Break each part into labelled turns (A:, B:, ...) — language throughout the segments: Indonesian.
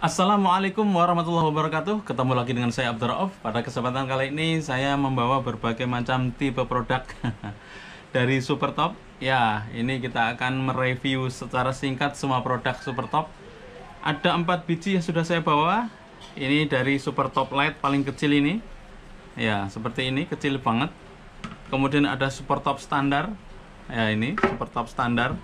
A: Assalamualaikum warahmatullahi wabarakatuh Ketemu lagi dengan saya Abdur Rauf Pada kesempatan kali ini saya membawa berbagai macam tipe produk Dari Supertop Ya, ini kita akan mereview secara singkat semua produk Supertop Ada 4 biji yang sudah saya bawa Ini dari Supertop Lite paling kecil ini Ya, seperti ini, kecil banget Kemudian ada Supertop Standar Ya, ini Supertop Standar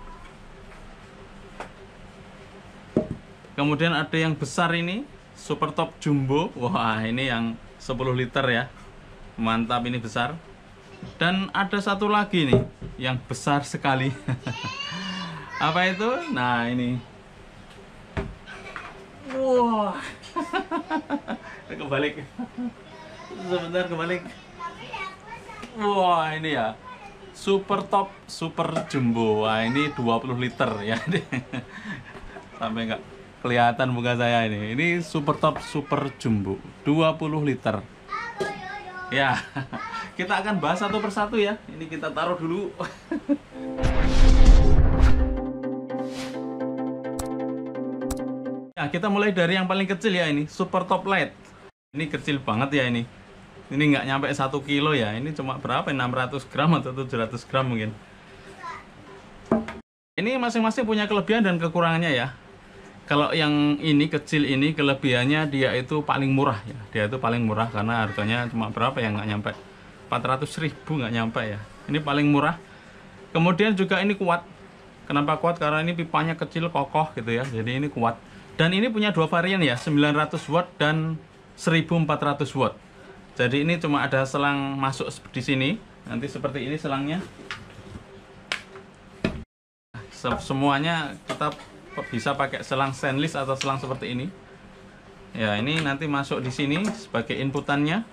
A: kemudian ada yang besar ini super top jumbo wah ini yang 10 liter ya mantap ini besar dan ada satu lagi nih yang besar sekali apa itu nah ini wah Kembali. kebalik sebentar kebalik wah ini ya super top super jumbo wah ini 20 liter ya sampai enggak kelihatan muka saya ini. Ini super top super jumbo 20 liter. Ya. Kita akan bahas satu persatu ya. Ini kita taruh dulu. Nah, kita mulai dari yang paling kecil ya ini, super top light. Ini kecil banget ya ini. Ini nggak nyampe 1 kilo ya. Ini cuma berapa? 600 gram atau 700 gram mungkin. Ini masing-masing punya kelebihan dan kekurangannya ya kalau yang ini kecil ini kelebihannya dia itu paling murah ya dia itu paling murah karena harganya cuma berapa yang nggak nyampe 400 ribu nggak nyampe ya ini paling murah kemudian juga ini kuat kenapa kuat karena ini pipanya kecil kokoh gitu ya jadi ini kuat dan ini punya dua varian ya 900 watt dan 1400 watt jadi ini cuma ada selang masuk di sini nanti seperti ini selangnya nah, semuanya kita bisa pakai selang stainless atau selang seperti ini ya ini nanti masuk di sini sebagai inputannya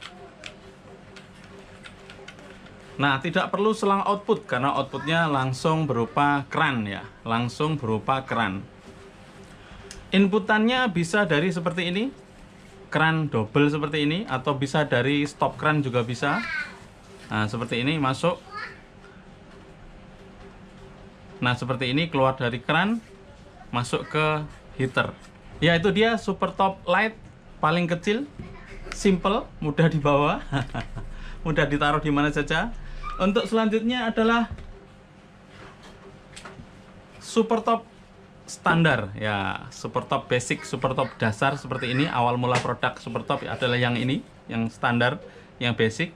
A: nah tidak perlu selang output karena outputnya langsung berupa keran ya langsung berupa keran inputannya bisa dari seperti ini keran double seperti ini atau bisa dari stop keran juga bisa nah seperti ini masuk nah seperti ini keluar dari keran masuk ke heater ya itu dia super top light paling kecil simple mudah dibawa mudah ditaruh di mana saja untuk selanjutnya adalah super top standar ya super top basic super top dasar seperti ini awal mula produk super top adalah yang ini yang standar yang basic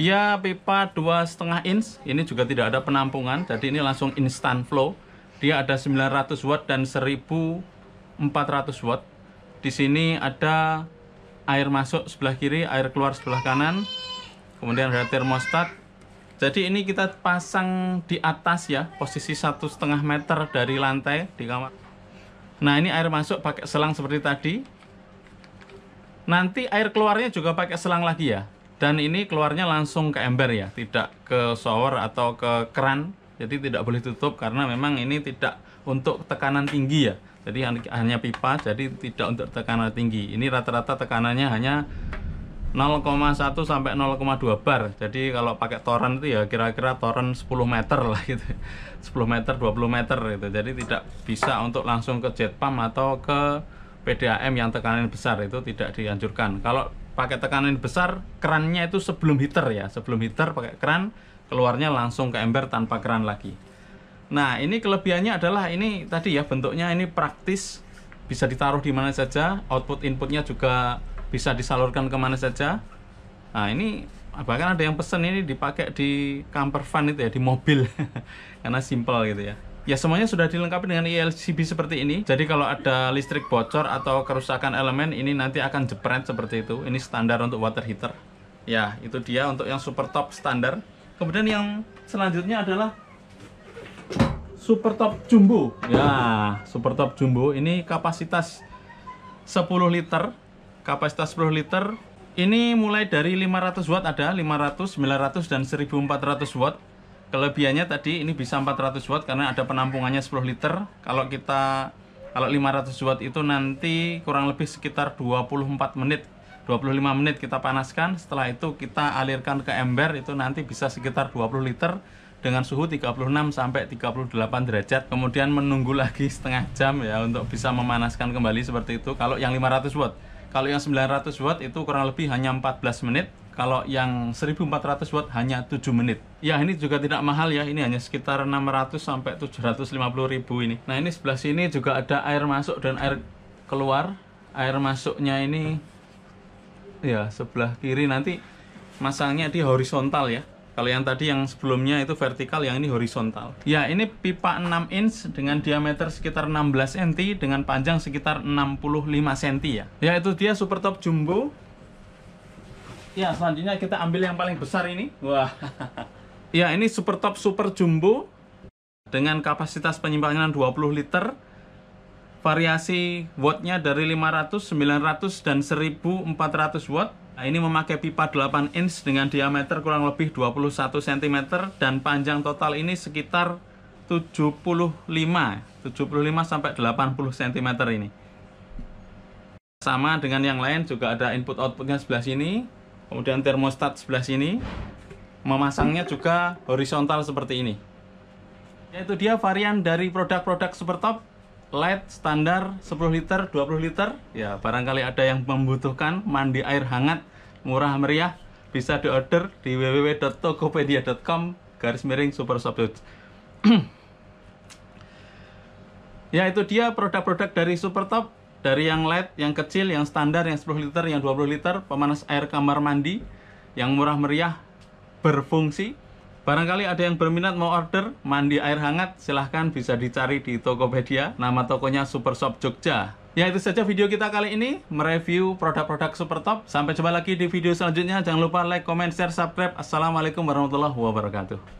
A: dia pipa dua setengah inch ini juga tidak ada penampungan jadi ini langsung instant flow dia ada 900 watt dan 1400 watt di sini ada air masuk sebelah kiri air keluar sebelah kanan kemudian ada termostat jadi ini kita pasang di atas ya posisi satu setengah meter dari lantai di kamar nah ini air masuk pakai selang seperti tadi nanti air keluarnya juga pakai selang lagi ya dan ini keluarnya langsung ke ember ya tidak ke shower atau ke keran jadi tidak boleh tutup karena memang ini tidak untuk tekanan tinggi ya jadi hanya pipa jadi tidak untuk tekanan tinggi ini rata-rata tekanannya hanya 0,1 sampai 0,2 bar jadi kalau pakai toren itu ya kira-kira toren 10 meter lah gitu 10 meter 20 meter gitu jadi tidak bisa untuk langsung ke jet pump atau ke PDAM yang tekanan besar itu tidak dianjurkan kalau pakai tekanan besar kerannya itu sebelum heater ya sebelum heater pakai keran keluarnya langsung ke ember tanpa keran lagi nah ini kelebihannya adalah ini tadi ya bentuknya ini praktis bisa ditaruh di mana saja output inputnya juga bisa disalurkan kemana saja nah ini bahkan ada yang pesen ini dipakai di camper van itu ya di mobil karena simple gitu ya ya semuanya sudah dilengkapi dengan ELCB seperti ini jadi kalau ada listrik bocor atau kerusakan elemen ini nanti akan jepret seperti itu ini standar untuk water heater ya itu dia untuk yang super top standar kemudian yang selanjutnya adalah super top jumbo ya super top jumbo ini kapasitas 10 liter kapasitas 10 liter ini mulai dari 500 watt ada 500, 900, dan 1400 watt kelebihannya tadi ini bisa 400 watt karena ada penampungannya 10 liter kalau kita kalau 500 watt itu nanti kurang lebih sekitar 24 menit 25 menit kita panaskan setelah itu kita alirkan ke ember itu nanti bisa sekitar 20 liter dengan suhu 36 sampai 38 derajat kemudian menunggu lagi setengah jam ya untuk bisa memanaskan kembali seperti itu kalau yang 500 watt kalau yang 900 watt itu kurang lebih hanya 14 menit kalau yang 1400 watt hanya 7 menit ya ini juga tidak mahal ya ini hanya sekitar 600 sampai 750 ribu ini nah ini sebelah sini juga ada air masuk dan air keluar air masuknya ini ya sebelah kiri nanti masangnya di horizontal ya kalau yang tadi yang sebelumnya itu vertikal yang ini horizontal ya ini pipa 6 inch dengan diameter sekitar 16 cm dengan panjang sekitar 65 cm ya ya itu dia super top jumbo ya selanjutnya kita ambil yang paling besar ini wah ya ini super top super jumbo dengan kapasitas penyimpanan 20 liter variasi wattnya dari 500, 900, dan 1400 watt nah, ini memakai pipa 8 inch dengan diameter kurang lebih 21 cm dan panjang total ini sekitar 75 75 sampai 80 cm ini sama dengan yang lain juga ada input outputnya sebelah sini kemudian termostat sebelah sini memasangnya juga horizontal seperti ini yaitu dia varian dari produk-produk Supertop light standar 10 liter 20 liter ya barangkali ada yang membutuhkan mandi air hangat murah meriah bisa di order di www.tokopedia.com garis miring super ya itu dia produk-produk dari super top dari yang LED, yang kecil yang standar yang 10 liter yang 20 liter pemanas air kamar mandi yang murah meriah berfungsi Barangkali ada yang berminat mau order mandi air hangat, silahkan bisa dicari di Tokopedia. Nama tokonya Super Shop Jogja. Ya itu saja video kita kali ini mereview produk-produk super top. Sampai jumpa lagi di video selanjutnya. Jangan lupa like, comment, share, subscribe. Assalamualaikum warahmatullahi wabarakatuh.